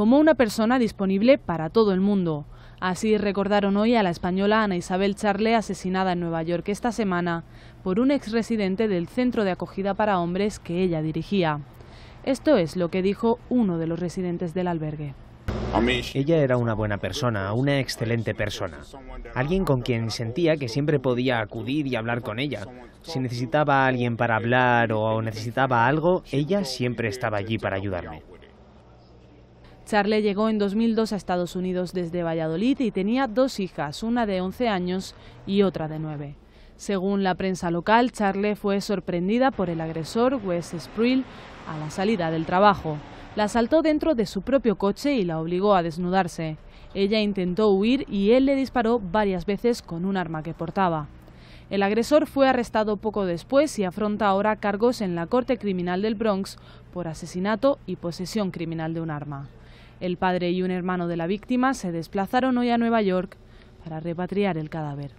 como una persona disponible para todo el mundo. Así recordaron hoy a la española Ana Isabel Charle, asesinada en Nueva York esta semana por un ex-residente del centro de acogida para hombres que ella dirigía. Esto es lo que dijo uno de los residentes del albergue. Ella era una buena persona, una excelente persona. Alguien con quien sentía que siempre podía acudir y hablar con ella. Si necesitaba a alguien para hablar o necesitaba algo, ella siempre estaba allí para ayudarme. Charle llegó en 2002 a Estados Unidos desde Valladolid y tenía dos hijas, una de 11 años y otra de 9. Según la prensa local, Charle fue sorprendida por el agresor Wes Spruill a la salida del trabajo. La asaltó dentro de su propio coche y la obligó a desnudarse. Ella intentó huir y él le disparó varias veces con un arma que portaba. El agresor fue arrestado poco después y afronta ahora cargos en la Corte Criminal del Bronx por asesinato y posesión criminal de un arma. El padre y un hermano de la víctima se desplazaron hoy a Nueva York para repatriar el cadáver.